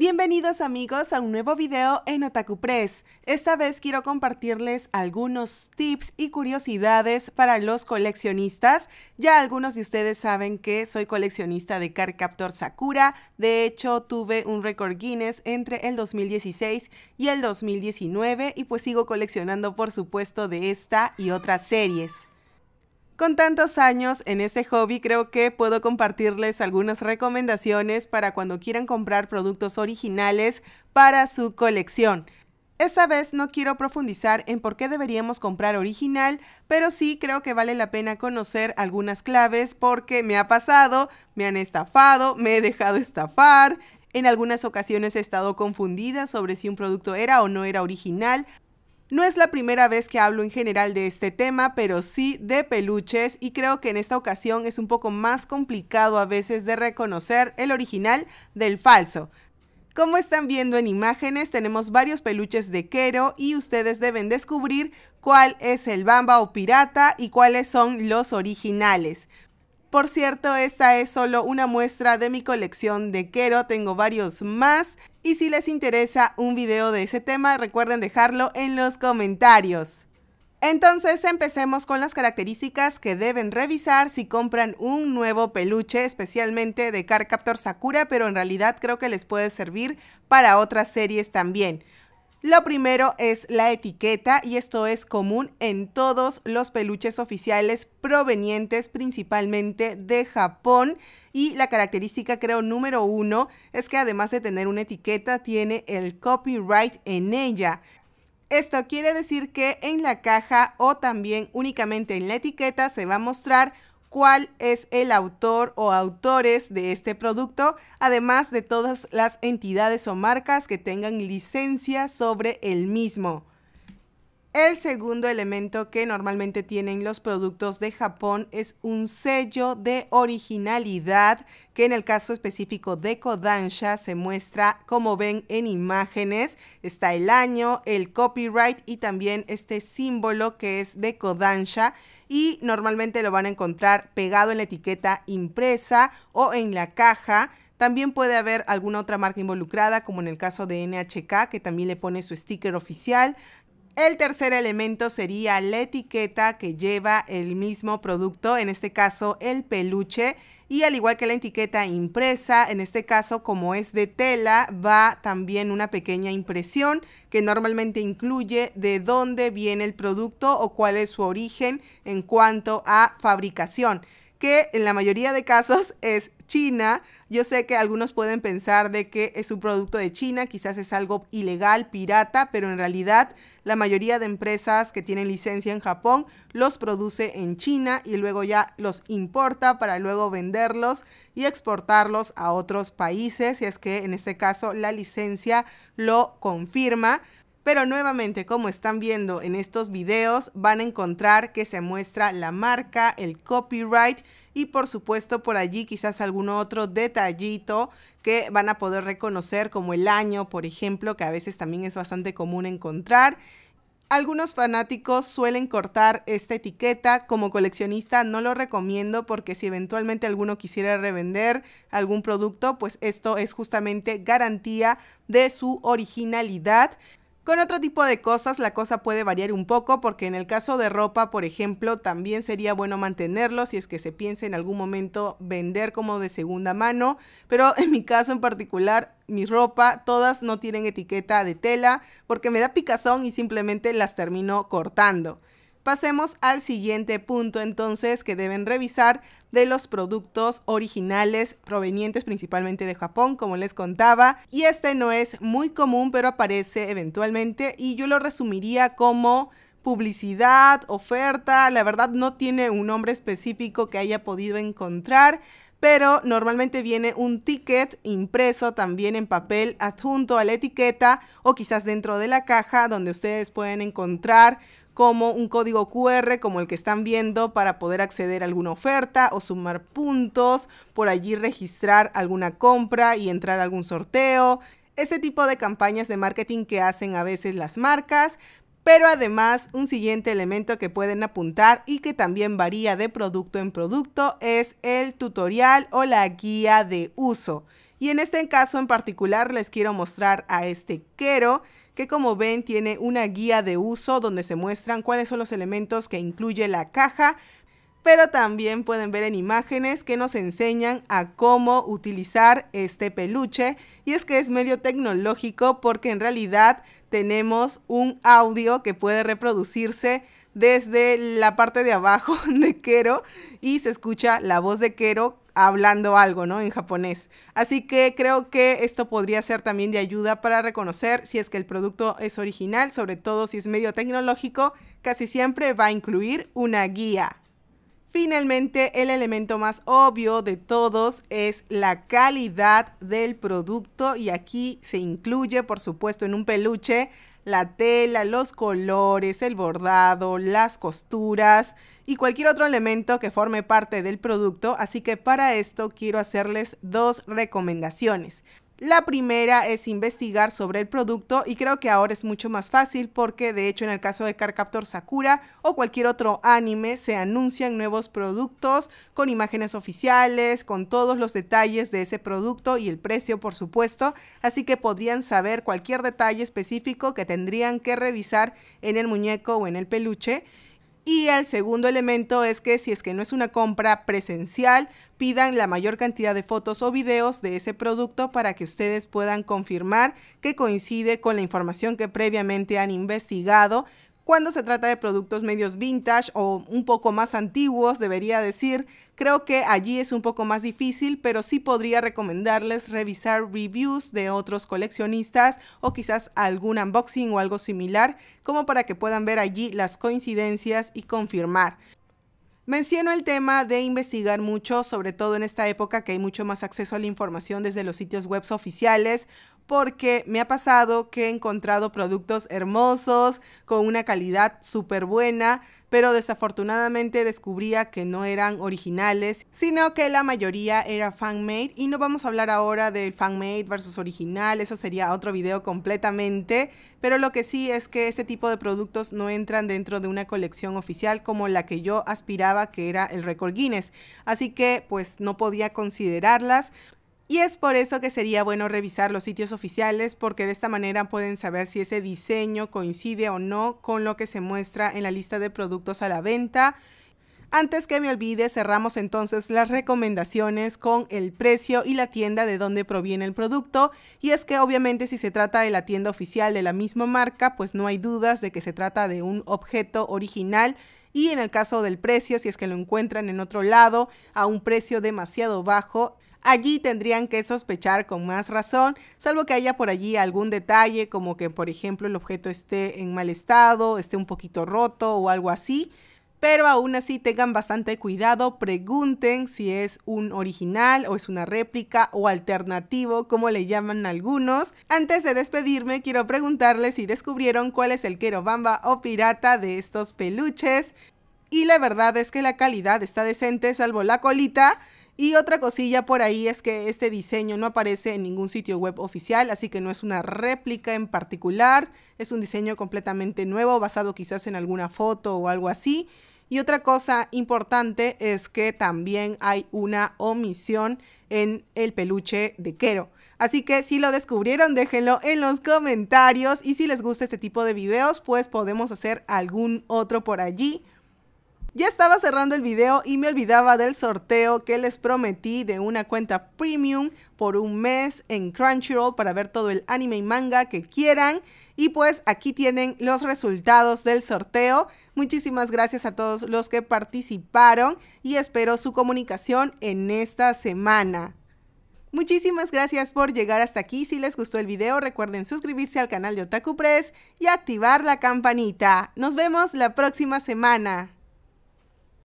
Bienvenidos amigos a un nuevo video en Otaku Press. Esta vez quiero compartirles algunos tips y curiosidades para los coleccionistas. Ya algunos de ustedes saben que soy coleccionista de Captor Sakura. De hecho, tuve un récord Guinness entre el 2016 y el 2019 y pues sigo coleccionando por supuesto de esta y otras series. Con tantos años en este hobby, creo que puedo compartirles algunas recomendaciones para cuando quieran comprar productos originales para su colección. Esta vez no quiero profundizar en por qué deberíamos comprar original, pero sí creo que vale la pena conocer algunas claves porque me ha pasado, me han estafado, me he dejado estafar. En algunas ocasiones he estado confundida sobre si un producto era o no era original no es la primera vez que hablo en general de este tema, pero sí de peluches y creo que en esta ocasión es un poco más complicado a veces de reconocer el original del falso. Como están viendo en imágenes, tenemos varios peluches de Quero y ustedes deben descubrir cuál es el Bamba o pirata y cuáles son los originales. Por cierto, esta es solo una muestra de mi colección de Kero, tengo varios más. Y si les interesa un video de ese tema, recuerden dejarlo en los comentarios. Entonces empecemos con las características que deben revisar si compran un nuevo peluche, especialmente de Carcaptor Sakura, pero en realidad creo que les puede servir para otras series también. Lo primero es la etiqueta y esto es común en todos los peluches oficiales provenientes principalmente de Japón y la característica creo número uno es que además de tener una etiqueta tiene el copyright en ella. Esto quiere decir que en la caja o también únicamente en la etiqueta se va a mostrar cuál es el autor o autores de este producto, además de todas las entidades o marcas que tengan licencia sobre el mismo. El segundo elemento que normalmente tienen los productos de Japón es un sello de originalidad que en el caso específico de Kodansha se muestra como ven en imágenes. Está el año, el copyright y también este símbolo que es de Kodansha y normalmente lo van a encontrar pegado en la etiqueta impresa o en la caja. También puede haber alguna otra marca involucrada, como en el caso de NHK, que también le pone su sticker oficial. El tercer elemento sería la etiqueta que lleva el mismo producto, en este caso el peluche, y al igual que la etiqueta impresa, en este caso como es de tela, va también una pequeña impresión que normalmente incluye de dónde viene el producto o cuál es su origen en cuanto a fabricación que en la mayoría de casos es China. Yo sé que algunos pueden pensar de que es un producto de China, quizás es algo ilegal, pirata, pero en realidad la mayoría de empresas que tienen licencia en Japón los produce en China y luego ya los importa para luego venderlos y exportarlos a otros países. Y es que en este caso la licencia lo confirma. Pero nuevamente, como están viendo en estos videos, van a encontrar que se muestra la marca, el copyright y por supuesto por allí quizás algún otro detallito que van a poder reconocer como el año, por ejemplo, que a veces también es bastante común encontrar. Algunos fanáticos suelen cortar esta etiqueta. Como coleccionista no lo recomiendo porque si eventualmente alguno quisiera revender algún producto, pues esto es justamente garantía de su originalidad. Con otro tipo de cosas la cosa puede variar un poco porque en el caso de ropa, por ejemplo, también sería bueno mantenerlo si es que se piensa en algún momento vender como de segunda mano, pero en mi caso en particular, mi ropa, todas no tienen etiqueta de tela porque me da picazón y simplemente las termino cortando. Pasemos al siguiente punto entonces que deben revisar de los productos originales provenientes principalmente de Japón, como les contaba. Y este no es muy común, pero aparece eventualmente y yo lo resumiría como publicidad, oferta, la verdad no tiene un nombre específico que haya podido encontrar, pero normalmente viene un ticket impreso también en papel adjunto a la etiqueta o quizás dentro de la caja donde ustedes pueden encontrar como un código QR como el que están viendo para poder acceder a alguna oferta o sumar puntos, por allí registrar alguna compra y entrar a algún sorteo. Ese tipo de campañas de marketing que hacen a veces las marcas, pero además, un siguiente elemento que pueden apuntar y que también varía de producto en producto es el tutorial o la guía de uso. Y en este caso en particular les quiero mostrar a este Quero que como ven tiene una guía de uso donde se muestran cuáles son los elementos que incluye la caja, pero también pueden ver en imágenes que nos enseñan a cómo utilizar este peluche y es que es medio tecnológico porque en realidad tenemos un audio que puede reproducirse desde la parte de abajo de Quero y se escucha la voz de Quero hablando algo, ¿no? En japonés. Así que creo que esto podría ser también de ayuda para reconocer si es que el producto es original, sobre todo si es medio tecnológico, casi siempre va a incluir una guía. Finalmente, el elemento más obvio de todos es la calidad del producto y aquí se incluye, por supuesto, en un peluche la tela, los colores, el bordado, las costuras y cualquier otro elemento que forme parte del producto, así que para esto quiero hacerles dos recomendaciones. La primera es investigar sobre el producto y creo que ahora es mucho más fácil porque de hecho en el caso de Carcaptor Sakura o cualquier otro anime se anuncian nuevos productos con imágenes oficiales, con todos los detalles de ese producto y el precio por supuesto, así que podrían saber cualquier detalle específico que tendrían que revisar en el muñeco o en el peluche. Y el segundo elemento es que si es que no es una compra presencial, pidan la mayor cantidad de fotos o videos de ese producto para que ustedes puedan confirmar que coincide con la información que previamente han investigado cuando se trata de productos medios vintage o un poco más antiguos, debería decir, creo que allí es un poco más difícil, pero sí podría recomendarles revisar reviews de otros coleccionistas o quizás algún unboxing o algo similar, como para que puedan ver allí las coincidencias y confirmar. Menciono el tema de investigar mucho, sobre todo en esta época que hay mucho más acceso a la información desde los sitios web oficiales porque me ha pasado que he encontrado productos hermosos, con una calidad súper buena, pero desafortunadamente descubría que no eran originales, sino que la mayoría era fan-made y no vamos a hablar ahora del fan-made versus original, eso sería otro video completamente, pero lo que sí es que ese tipo de productos no entran dentro de una colección oficial como la que yo aspiraba que era el récord Guinness, así que pues no podía considerarlas, y es por eso que sería bueno revisar los sitios oficiales porque de esta manera pueden saber si ese diseño coincide o no con lo que se muestra en la lista de productos a la venta. Antes que me olvide, cerramos entonces las recomendaciones con el precio y la tienda de donde proviene el producto. Y es que obviamente si se trata de la tienda oficial de la misma marca, pues no hay dudas de que se trata de un objeto original. Y en el caso del precio, si es que lo encuentran en otro lado a un precio demasiado bajo, Allí tendrían que sospechar con más razón, salvo que haya por allí algún detalle, como que por ejemplo el objeto esté en mal estado, esté un poquito roto o algo así. Pero aún así tengan bastante cuidado, pregunten si es un original o es una réplica o alternativo, como le llaman algunos. Antes de despedirme, quiero preguntarles si descubrieron cuál es el querobamba o pirata de estos peluches. Y la verdad es que la calidad está decente, salvo la colita. Y otra cosilla por ahí es que este diseño no aparece en ningún sitio web oficial, así que no es una réplica en particular, es un diseño completamente nuevo, basado quizás en alguna foto o algo así. Y otra cosa importante es que también hay una omisión en el peluche de Quero. Así que si lo descubrieron, déjenlo en los comentarios. Y si les gusta este tipo de videos, pues podemos hacer algún otro por allí. Ya estaba cerrando el video y me olvidaba del sorteo que les prometí de una cuenta premium por un mes en Crunchyroll para ver todo el anime y manga que quieran. Y pues aquí tienen los resultados del sorteo. Muchísimas gracias a todos los que participaron y espero su comunicación en esta semana. Muchísimas gracias por llegar hasta aquí. Si les gustó el video, recuerden suscribirse al canal de Otaku Press y activar la campanita. Nos vemos la próxima semana.